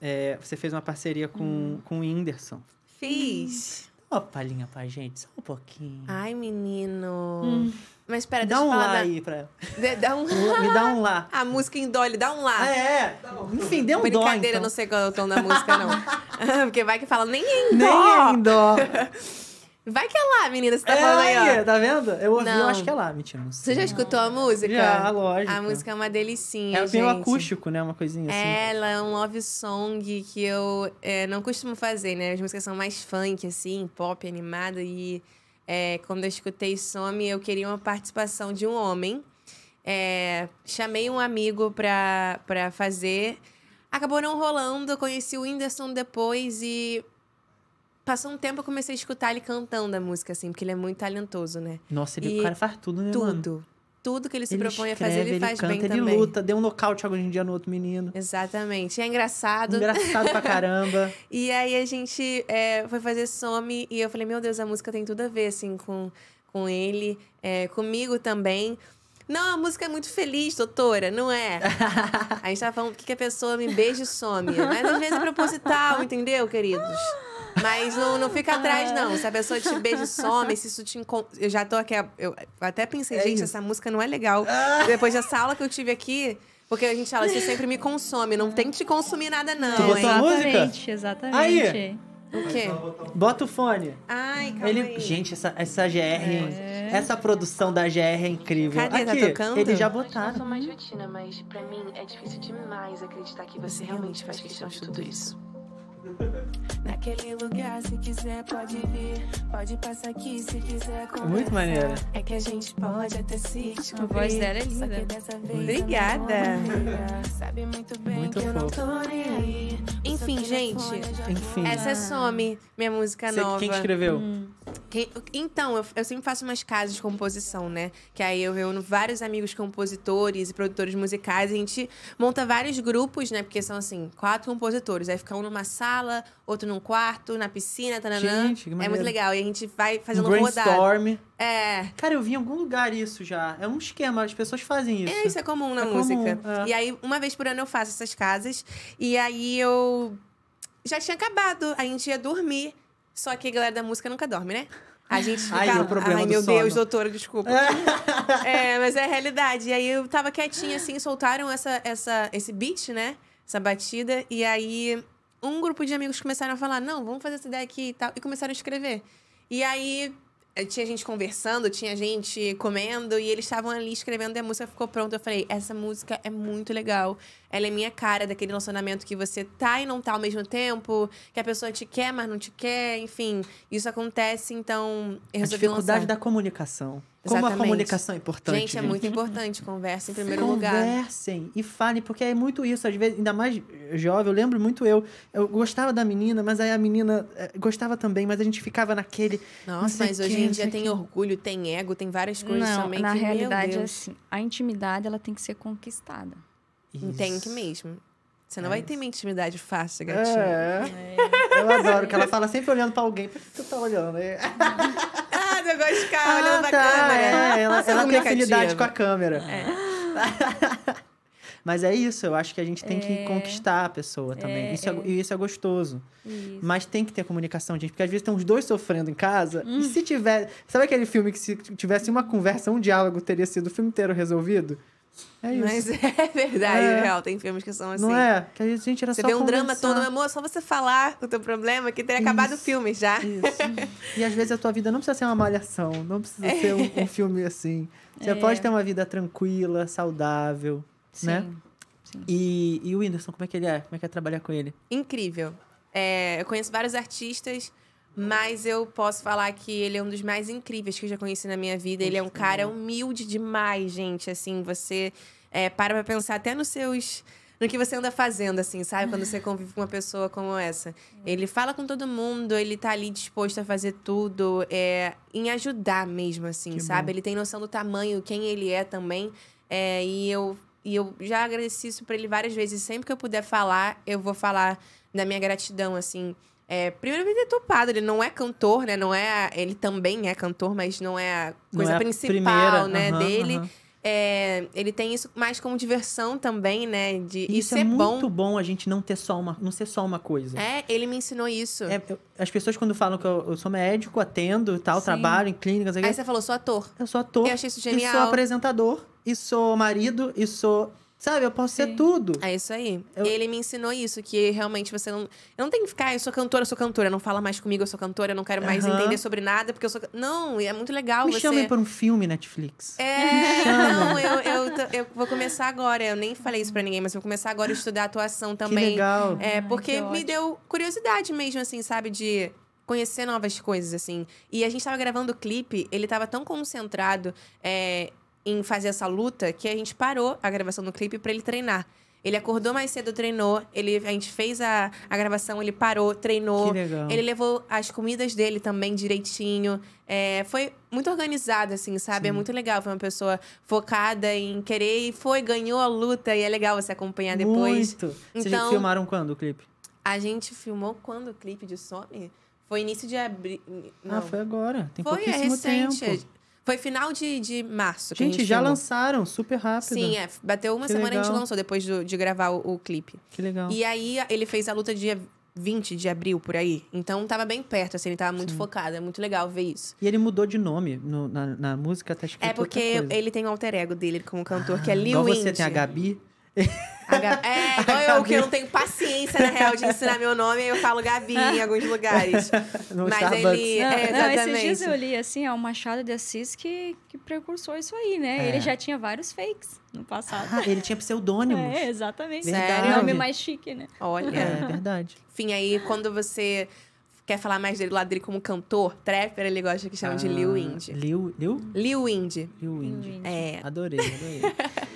é, você fez uma parceria com, hum. com o Whindersson. Fiz. Uma palhinha pra gente, só um pouquinho. Ai, menino. Hum. Mas pera, dá deixa um eu falar. Dá lá aí pra. dá um lá. Me dá um lá. A música em dó, ele dá um lá. É, é. Enfim, deu um Brincadeira, dó. Brincadeira, então. não sei qual é o tom da música, não. Porque vai que fala nem é em dó. Nem é em dó. Vai que é lá, menina, você tá é, falando aí, ó. É, tá vendo? Eu ouvi, não. eu acho que é lá, mentira. Você já escutou a música? Já, lógico. A música é uma delicinha, É meio acústico, né? Uma coisinha assim. Ela é um love song que eu é, não costumo fazer, né? As músicas são mais funk, assim, pop, animada. E é, quando eu escutei Some, eu queria uma participação de um homem. É, chamei um amigo pra, pra fazer... Acabou não rolando, conheci o Whindersson depois e Passou um tempo, eu comecei a escutar ele cantando a música, assim, porque ele é muito talentoso, né? Nossa, ele, o cara faz tudo, né, Tudo. Mano? Tudo que ele se ele propõe escreve, a fazer, ele, ele faz canta, bem ele também. Ele luta, deu um nocaute hoje em dia no outro menino. Exatamente. E é engraçado. Engraçado pra caramba. e aí a gente é, foi fazer Some e eu falei, meu Deus, a música tem tudo a ver, assim, com, com ele, é, comigo também. Não, a música é muito feliz, doutora, não é? a gente tava falando que, que a pessoa me beija e some. Mas às vezes é proposital, entendeu, queridos? Mas não, não fica atrás, ah. não. Se a pessoa te beija e some, se isso te Eu já tô aqui. Eu até pensei, é gente, isso. essa música não é legal. Ah. Depois dessa aula que eu tive aqui. Porque a gente fala, você sempre me consome, não tem que te consumir nada, não. Tu botou a música? Exatamente. Aí. O quê? Bota o fone. Ai, calma Ele... aí. Gente, essa, essa GR, é. essa produção da GR é incrível. Cadê? Tá aqui, tá tocando? Eles já botaram. Eu sou mais jutina, mas pra mim é difícil demais acreditar que você realmente faz questão de tudo isso. Naquele lugar, se quiser, pode vir. Pode passar aqui se quiser. É conversar. Muito maneira. É que a gente pode até se A voz dela é linda. Obrigada. muito que Enfim, gente. É Enfim. Essa é Some, minha música Você, nova. Quem escreveu? Hum. Quem, então, eu, eu, sempre faço umas casas de composição, né? Que aí eu reúno vários amigos compositores e produtores musicais. E a gente monta vários grupos, né? Porque são, assim, quatro compositores. Aí fica um numa sala, outro num quarto, na piscina, tananã. Gente, que É muito legal. E a gente vai fazendo um brainstorm. storm. É. Cara, eu vi em algum lugar isso já. É um esquema, as pessoas fazem isso. É, isso é comum na é música. Comum, é. E aí, uma vez por ano eu faço essas casas. E aí eu... Já tinha acabado. A gente ia dormir. Só que a galera da música nunca dorme, né? A gente fica. o problema Ai, do meu sono. Deus, doutora, desculpa. é, mas é a realidade. E aí eu tava quietinha, assim, soltaram essa, essa, esse beat, né? Essa batida. E aí um grupo de amigos começaram a falar: não, vamos fazer essa ideia aqui e tal. E começaram a escrever. E aí eh, tinha gente conversando, tinha gente comendo e eles estavam ali escrevendo e a música ficou pronta. Eu falei, essa música é muito legal. Ela é minha cara é daquele relacionamento que você tá e não tá ao mesmo tempo, que a pessoa te quer, mas não te quer, enfim. Isso acontece, então eu resolvi A dificuldade lançar. da comunicação. Como Exatamente. a comunicação é importante. Gente, é muito importante. Conversem em primeiro Conversem lugar. Conversem e fale porque é muito isso. Às vezes, ainda mais jovem, eu lembro muito eu. Eu gostava da menina, mas aí a menina eh, gostava também, mas a gente ficava naquele. Nossa, mas hoje em dia tem que... orgulho, tem ego, tem várias coisas não, também. Na que, realidade, assim, a intimidade ela tem que ser conquistada. Isso. Tem que mesmo. Você não é. vai ter uma intimidade fácil, gatinho. É. é. Eu adoro que ela fala sempre olhando para alguém. Por que tu tá olhando? eu gosto de ficar ah, olhando tá, câmera. É, ela, ela é tem afinidade com a câmera. É. Mas é isso, eu acho que a gente tem é. que conquistar a pessoa também. É, isso é, é, isso é gostoso. Isso. Mas tem que ter comunicação, gente, porque às vezes tem os dois sofrendo em casa. Hum. E se tiver. Sabe aquele filme que se tivesse uma conversa, um diálogo, teria sido o filme inteiro resolvido? É isso. Mas é verdade, é. real. Tem filmes que são assim. Não é? Que a gente era você só vê um conversar. drama todo, amor, é só você falar o teu problema que teria acabado o filme já. Isso. e às vezes a tua vida não precisa ser uma malhação, não precisa é. ser um, um, filme assim. Você é. pode ter uma vida tranquila, saudável, Sim. né? Sim. E, e o Whindersson, como é que ele é? Como é que é trabalhar com ele? Incrível. É, eu conheço vários artistas mas eu posso falar que ele é um dos mais incríveis que eu já conheci na minha vida. Ele é um cara humilde demais, gente. Assim, você é, para pra pensar até nos seus. No que você anda fazendo, assim, sabe? Quando você convive com uma pessoa como essa. Ele fala com todo mundo, ele tá ali disposto a fazer tudo, é, em ajudar mesmo, assim, que sabe? Bom. Ele tem noção do tamanho, quem ele é também. É, e, eu, e eu já agradeci isso pra ele várias vezes. Sempre que eu puder falar, eu vou falar da minha gratidão, assim é, primeiro ele é topado, ele não é cantor, né? Não é. Ele também é cantor, mas não é a coisa é principal, primeira, né, uhum, dele. Uhum. É, ele tem isso mais como diversão também, né? De isso é bom. muito bom a gente não ter só uma, não ser só uma coisa. É, ele me ensinou isso. É, eu, as pessoas quando falam que eu, eu sou médico, atendo, tal, Sim. trabalho em clínicas. Aí, aí você falou sou ator. Eu sou ator. Eu achei isso genial. E sou apresentador. E sou marido. E sou Sabe, eu posso Sim. ser tudo. É isso aí. Eu... Ele me ensinou isso, que realmente você não. Eu não tenho que ficar, ah, eu sou cantora, eu sou cantora. Não fala mais comigo, eu sou cantora, eu não quero mais entender sobre nada, porque eu sou. Não, é muito legal. Me você... chamem para um filme Netflix. É, não, eu, eu, eu, vou começar agora. Eu nem falei isso para ninguém, mas vou começar agora a estudar atuação também. Que legal. É, porque Ai, me deu curiosidade mesmo, assim, sabe, de conhecer novas coisas, assim. E a gente tava gravando o clipe, ele tava tão concentrado. É, em fazer essa luta que a gente parou a gravação do clipe para ele treinar. Ele acordou mais cedo, treinou. Ele, a gente fez a, a gravação, ele parou, treinou. Que legal. Ele levou as comidas dele também direitinho. É, foi muito organizado, assim, sabe? É Sim. É muito legal. Foi uma pessoa focada em querer e foi, ganhou a luta. E é legal você acompanhar depois. Muito! Então, Vocês filmaram quando o clipe? A gente filmou quando o clipe de Some? Foi início de abril. Não. Ah, foi agora. Tem foi, é pouquíssimo recente. tempo. Foi final de, de março. Gente, gente já filmou. lançaram, super rápido. Sim, é. Bateu uma que semana e a gente lançou depois do, de gravar o, o, clipe. Que legal. E aí ele fez a luta dia 20 de abril, por aí. Então tava bem perto, assim, ele tava muito Sim. focado. É muito legal ver isso. E ele mudou de nome no, na, na, música, tá escrito. É porque ele tem um alter ego dele como cantor, ah, que é ah, Lil Wayne. Então você tem a Gabi. É, igual então eu, que eu não tenho paciência, na real, de ensinar meu nome, eu falo Gabi em alguns lugares. No Mas Starbucks. ele. É, não, é, não, esses dias eu li, assim, é o Machado de Assis que, que precursou isso aí, né? É. Ele já tinha vários fakes no passado. Ah, ele tinha pseudônimos. É, exatamente. Verdade. o Nome mais chique, né? Olha. É verdade. Enfim, aí quando você quer falar mais dele, lá dele como cantor, trapper, ele gosta que chama ah, de Lil Indy. Lil? Lil? Lil Indy. Lil Indy. É. Adorei, adorei.